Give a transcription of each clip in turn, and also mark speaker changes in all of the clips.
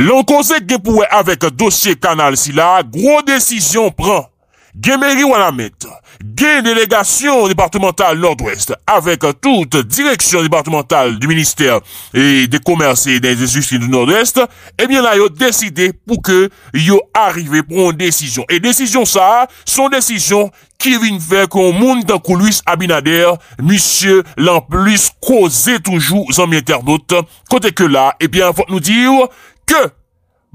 Speaker 1: Lan kosek gen pouwe avek dosye kanal si la, gro desisyon pren, gen Meri Wanamet, gen delegasyon departemental Nord-Ouest, avek tout direksyon departemental di minister de komersi dan desisyon du Nord-Ouest, ebyen eh la yo deside pou ke yo arrive pron desisyon. E desisyon sa, son desisyon ki vin fe kon moun dan kou luis Abinader, misye lan plis kose toujou zan mi internaut. Kote ke la, ebyen eh vote nou diyo Ye,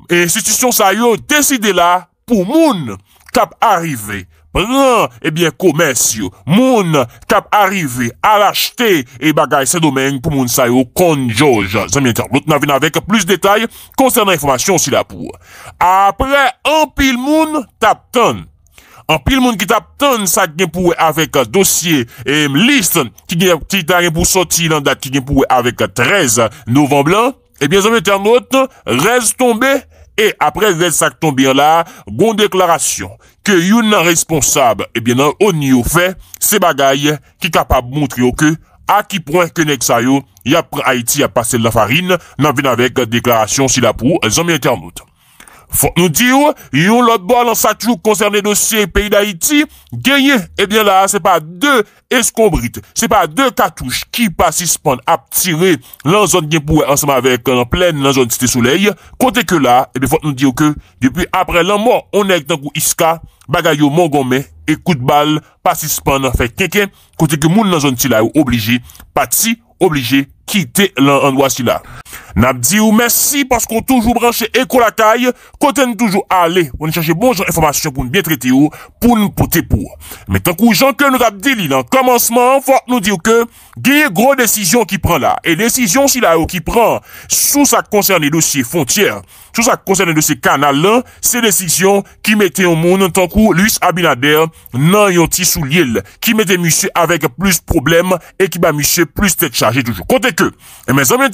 Speaker 1: e sitisyon sa yo, deside la pou moun kap arive. Pran, ebyen komens yo, moun kap arive alachte e bagay se domen pou moun sa yo konjoj. Zanbientan, lout na ven avèk plus detay konsernan informasyon si la pou. Apre, an pil moun tap ton. An pil moun ki tap ton sa gen pou avèk dosye em listan ki gen tarè pou soti lan dat ki gen pou avèk 13 novemblan. Ebyen eh zon mwen ternote, rez tombe, e apre zel sak tombe la, goun deklarasyon, ke yon nan responsab, ebyen eh nan on yon fè, se bagay ki kapab mwontri yo ke, a ki pwen kenek sa yo, ya pran Haiti a pase la farine, nan ven avek deklarasyon si la pou, zon mwen ternote. Fote nou diyo, yon lotbo lan sa chou koncerne dosye peyi da iti, genye, ebyen la, se pa de eskombrite, se pa de katouche ki pa sispan ap tire lan zon genpou ansema vek an plen lan zon tite souley, kote ke la, ebyen fote nou diyo ke, depi apre lan mor, on ek tan kou iska, bagay yo mongome, e kout bal, pa sispan, fek kenken, kote ke moun lan zon tila ou oblige, pati, oblige, ki te lan anwasy la. Nap di ou, mersi, pas kon toujou branche ekon lakay, konten toujou ale, wane chanje bonjan informasyon pou nou bientrete ou, pou nou pote pou. Metan kou jan ke nou tap di li lan, komanseman, fwa nou di ou ke, a une grosse décision qui prend là. Et décision, si là, qui prend, sous ça concerne les dossiers frontières, sous ça concerne les dossiers canals, là, c'est décision qui mettait au monde, en tant que Luis Abinader, non, yon ti l'île, qui mettait monsieur avec plus problèmes et qui va monsieur plus tête chargé toujours. Côté que, et mes amis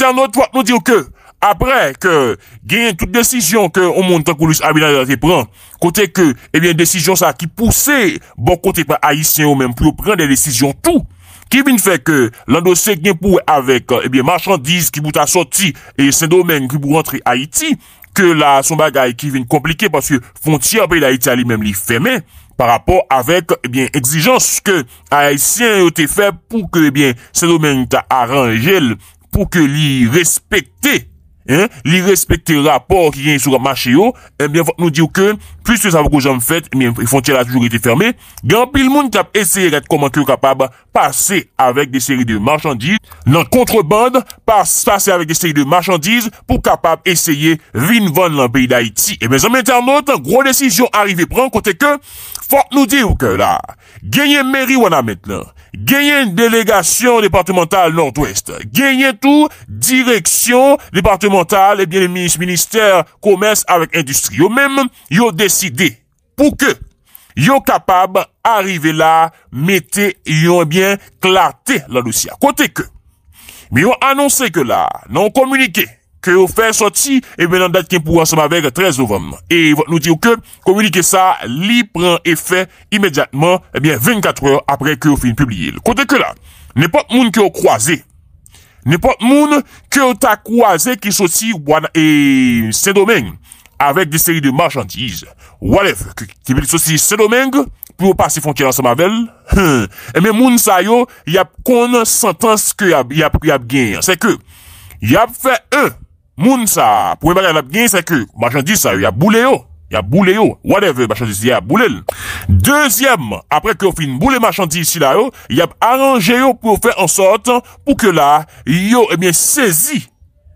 Speaker 1: nous disons que, après que, gagne toute décision que, au monde, tant que Luis Abinader prend, côté que, eh bien, décision ça qui poussait, bon côté pas haïtien ou même, pour prendre des décisions tout, Kivin fek lando se gen pou avek eh marchandiz ki pou ta soti e eh, sen domen ki pou rentre Haiti, ke la son bagay kivin komplike paske fonti apay la Haiti a li menm li femen, par rapport avek eh exijans ke Haitien yo te feb pou ke sen domen ta aran jel, pou ke li respekte, li respekte rapor ki gen sou ka marchen yo, en bien vot nou diyo ke... plus que ça beaucoup gens fait, mais les frontières ont toujours été fermées. Grand pile monde qui a essayé d'être comment capable passer avec des séries de marchandises, dans contrebande, passer avec des séries de marchandises pour capable essayer vin vendre dans le pays d'Haïti. Et eh mes amis internautes, une grosse décision arrivée prend côté que, faut nous dire que là, gagner mairie maintenant. Gagner une délégation départementale nord-ouest. Gagner tout, direction départementale, et eh bien le ministère commerce avec industrie. Ou même, pou ke yon kapab arrive la, mette yon bien klate la lousia. Kote ke, mi yon annonse ke la, non komunike, ke yon fè soti, e menan dat ki mpou ansem avek 13 novem, e yon nou diyo ke, komunike sa, li pran e fè imediatman, e eh ben 24 or apre ke yon fin publie. Kote ke la, ne pot moun ki yon kwaze, ne pot moun ki yon ta kwaze ki soti wana e sè domenj, avèk de seri de marchandize. Walev, ki bil sosi sedomeng, pou ou pa si fonke lan sa mavel, he, eme eh moun sa yo, yap kon sentans ke yap gen, se ke, yap fe e, moun sa, pou eme gen, se ke, marchandize sa yo, yap boule yo, walev, marchandize si yap boule. Dezyem, apre ke ou fin boule marchandize si la yo, yap aranje yo pou ou fe ansot, pou ke la, yo eme eh sezi,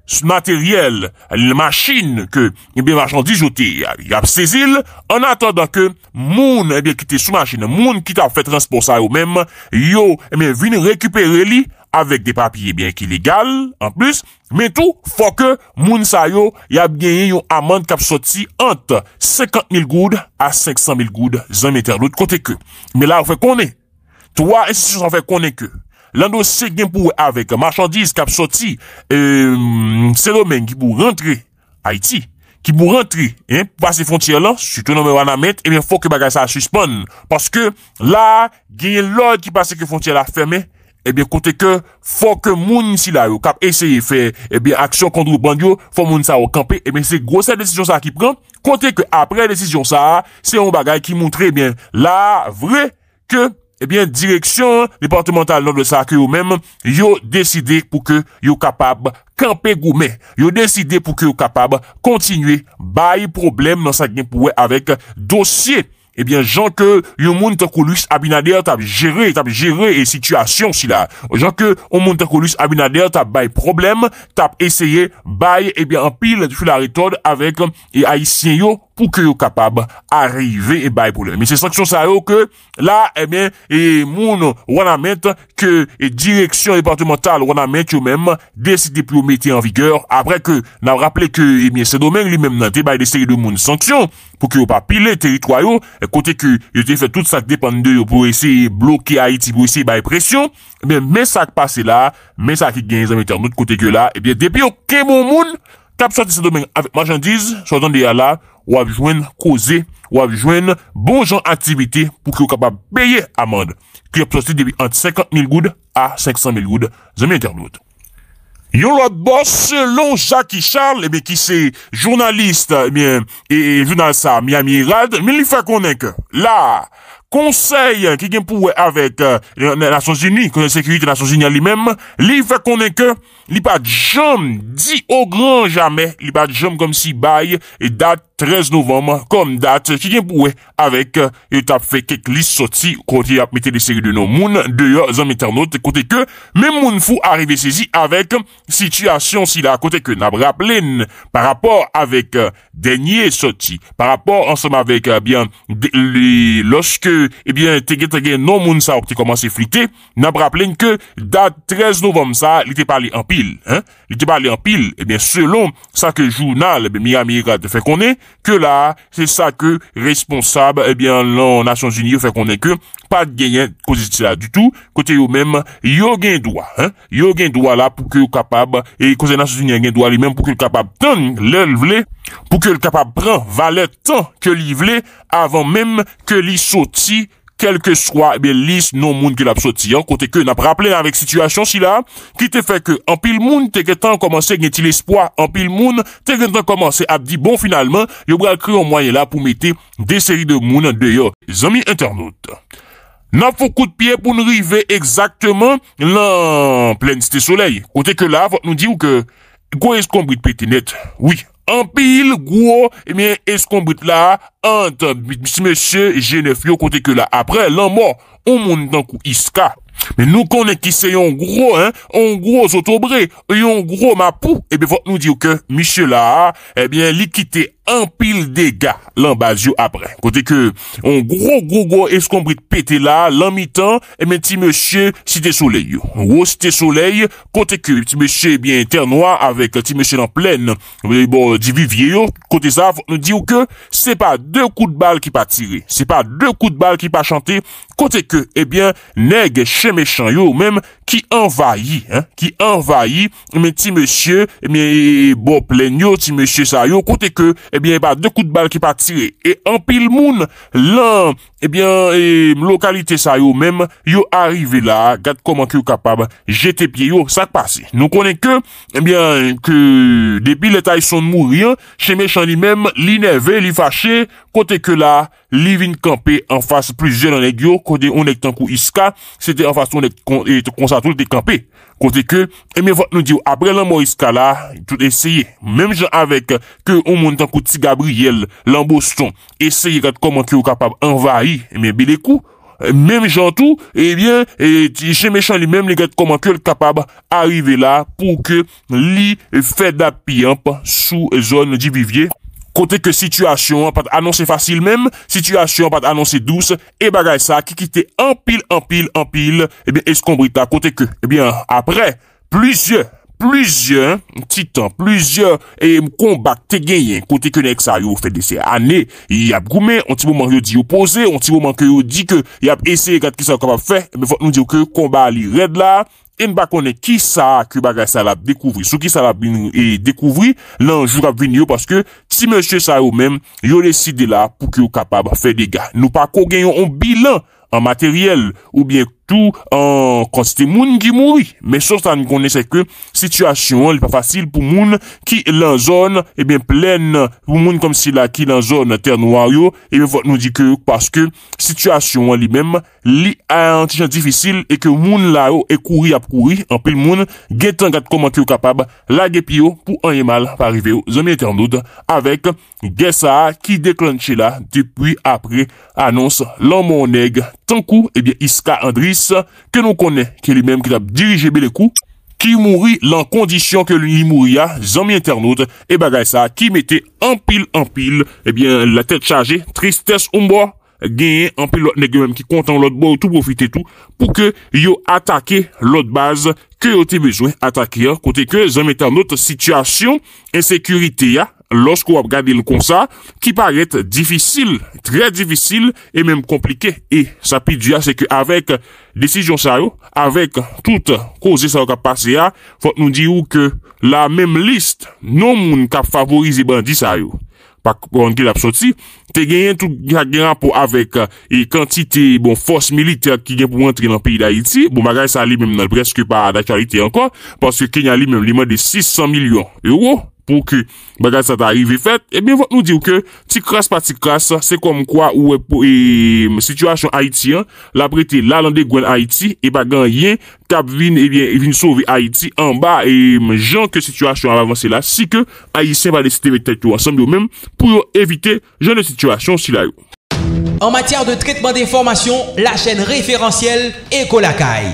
Speaker 1: sou materyel, lè lè machin, ke yon eh bè machin di jote yap sezil, an atan dan ke moun e eh bè ki te sou machin, moun ki te ap fè transport sa yo mèm, yo mè vin rekupere li, avèk de papye eh bè ki legal, an plus, mè tou, fò ke moun sa yo, yap genye yon amant kap soti, ant 50.000 goud, a 500.000 goud, zan mèter lout kote ke. Mè la ou fè konè? To a, e si sou sa fè konè ke? lan do se genpou avek marchandiz kap soti, eee, ehm, se lo men ki pou rentre, a iti, ki pou rentre, e, pase fontyer lan, sute nomen wana met, ebyen, eh fok e bagay sa suspon, paske, la, genye lor ki pase ke fontyer la ferme, ebyen, eh kontek ke, fok ke moun si la yo kap eseye fe, ebyen, eh aksyon kondro bandyo, fok moun sa yo kampe, ebyen, se grosè desisyon sa ki pran, kontek ke apre desisyon sa, se yon bagay ki moun tre, ebyen, la, vre, ke Ebyen, direksyon departemental lò de sa akè yo mèm, yo deside pou ke yo kapab kampe goumè. Yo deside pou ke yo kapab kontinuè bay problem nan sa genpouè avèk dosye. Ebyen, jan ke yo moun takou lous abinader tap jere, tap jere e situasyon si la. Jan ke yo moun takou lous abinader tap bay problem, tap esye bay epil fulare tod avèk e aisyen yo. pou ke yo kapab arive e bay pou lè. Men se sanksyon sa yo ke, la, e eh men, e moun wana met ke direksyon repartimental wana met yo men, desi diplome te en vigor, apre ke nan raple ke, e eh men, se domen li men nante, bay de seri de moun sanksyon, pou ke yo pa pile teritwayo, eh, kote ke yo te fe tout sak depande yo pou esi bloke Haiti, pou esi bay presyon, men sak pase la, men sak genye zanmete anout kote ke la, e men, depi yo ke moun moun, Kapsati se domen avik majandiz, so jan de ya la, wavjwen koze, wavjwen bonjan aktivite pou ki yo kapap beye amande. Ki yo pwosli debi ant 50.000 goud a 500.000 goud, zeme intervjout. Yon lot bors, lon Jacky Charles, ebe eh ki se jounaliste, ebyen, eh ebyen al sa, mi amirad, mi li fè konenke, la! konsey ki gen pou avet euh, nan Sosini, konsey ki vit nan Sosini li menm, li ve konen ke, li pa jom di o gran jame, li pa jom kom si bay, e dat, 13 novem, kon dat, ki gen pou we, avek, et ap fe keklis soti, kote ap mette de seri de nou moun, deyo, zanm eternote, kote ke, men moun fou arive sezi, avek, euh, situasyon si la, kote ke, nabra plen, par apor avek, euh, denye soti, par apor, ansenm avek, euh, bien, loske, ebyen, eh tege tege nou moun sa, okte komanse flite, nabra plen ke, dat 13 novem sa, li te pali an pil, he, li te pali an pil, ebyen, selon sa ke joun Ke la, se sa ke responsab, ebyen, eh lan, Nasyons Unye, fek, konen ke, pa genyen kouze ti la du tout, kote yo menm, yo gen doa, he, yo gen doa la pou ke yo kapab, e kouze Nasyons Unye gen doa li menm pou ke yo kapab ton li vle, pou ke yo kapab pran valet ton ke li vle, avan menm ke li soti, kelke swa e eh bel lis nou moun ke lap soti an, kote ke nan praple nan vek situasyon si la, ki te feke an pil moun, teke tan komanse gen ti l'espoi an pil moun, teke tan komanse ap di bon finalman, yo bral kre yon mwanyen la pou mete deseri de moun, deyo, zami internet, nan fokou de piye pou nou rive exaktman nan pleniste soley, kote ke la, fote nou di ou ke gwen eskombri de peti net, oui, An pil, gwo, ebyen, eh es kon but la, an ton bit, misi mese, jene fyo kote ke la. Apre, lan mwa, ou mouni tankou iska. Men nou konen ki se yon gwo, an gwo zotobre, yon gwo mapou. Ebyen, eh vot nou di yo ke, misi la, ebyen, eh likite a. empil dega l'anbaz yo apre. Kote ke, on gro gro gro eskombrit pete la, l'an mi tan, eh men ti monsye, si te soleyo. Wo, si te soleyo, kote ke, ti monsye, ebyen, eh ter noa, avek ti monsye nan plen, eh bon, di vivyeyo, kote sa, di yo ke, se pa de kou de bal ki pa tire, se pa de kou de bal ki pa chante, kote ke, ebyen, neg che me chan yo, ou menm, ki envayi, ki envayi, men ti monsye, ebyen, bon, plen yo, ti monsye ebyen eh pa de kou de bal ki pa tire, e an pil moun, lan, eh ebyen, lokalite sa yo menm, yo arrive la, gade koman ki yo kapab, jete pie yo, sak pase. Nou konen ke, ebyen, ke debil etay son moun riyan, che mechan li menm, li neve, li fache, kote ke la, li vin kampe, an fas, plizye nan ek yo, kode on ek tankou iska, se te an fas, kon sa tou de kampe. Kote ke, eme vat nou diyo apre lan Moriska la, tout eseye, mem jan avek ke ou moun tankou ti Gabriel, lan Boston, eseye gade komankyo kapab envahi, eme bilekou, mem jan tou, ebyen, e, jeme chan li mem li gade komankyo kapab arive la pou ke li feda piyamp sou zon di vivye. Kote ke sityasyon pat anonsen fasil menm, sityasyon pat anonsen dous, e bagay sa ki kite anpil, anpil, anpil, e bè eskombri ta kote ke, e bè apre, plüzyon, plüzyon, titan, plüzyon, e mkombak te genyen. Kote ke nek sa yo fèdese anè, y ap goumè, an ti mou mank yo di yo pose, an ti mou mank yo di ke, y ap ese kat ki sa akaba fè, e bè fòt nou di yo ke, konba li red la. en bak konen ki sa ak yon bagay salap dekouvri. Sou ki salap e dekouvri, lan joug ap vini yo, paske si menche sa yo men, yo reside la pou ki yo kapab fe dega. Nou pa kon genyon on bilan, an materyel, ou bien koumen, tout euh, an kontite moun ki mouri. Me sot an konese ke sityasyon li pa fasil pou moun ki lan zon, ebyen eh plen pou moun kom sila ki lan zon ternwaryo, ebyen fote nou di ke paske sityasyon li mem li an tijan difisil e ke moun la yo e kouri ap kouri anpil moun, ge tangat koman ki yo kapab la ge piyo pou anye mal parive yo zon miye ternwaryo, avek ge sa ki deklan chela depuy apre, anons lan moun neg, tankou, ebyen eh iska andris Kè nou konè, kè li mèm ki tap dirije be le kou, ki mouri lan kondisyon ke li mouri ya, zami internaute, e bagay sa, ki mette anpil anpil, ebyen eh la tèd charge, tristès ou mbo, genye anpil lòt negre mèm ki kontan lòt bo, ou tout profite tout, pou kè yo atake lòt baz, kè yo te bezwen atake yo, kote kè zami internaute, situasyon, ensekurite ya, losk ou ap gade l kon sa, ki parete difisil, tre difisil e menm komplike. E, sa pi dya se ke avek desijon sa yo, avek tout koze sa yo ka pase ya, fote nou di ou ke la menm list, non moun ka favorize bandi sa yo. Pak, pou anke la pso ti, te genyen tout ya genyan pou avek e kantite, bon, fos militer ki gen pou rentre nan pi da iti, bon, magay sa li menm nan preske pa da charite ankon, paske kenyan li menm li menm de 600 milyon euro, pou ke bagan sa ta yive fet, e eh bie vat nou diw ke, ti kras pa ti kras, se kom kwa ou e po, e situasyon Haitien, la brete lalande gwen Haiti, e bagan yin, tab vin, eh e bie vin souvi Haiti, an ba, e jan ke situasyon avansela, si ke, Haitien pa de siti vek tey tou ansam yo men, pou yo evite jan de situasyon si la yo. En matyar de tretman de informasyon, la chen referansyel, Eko lakay.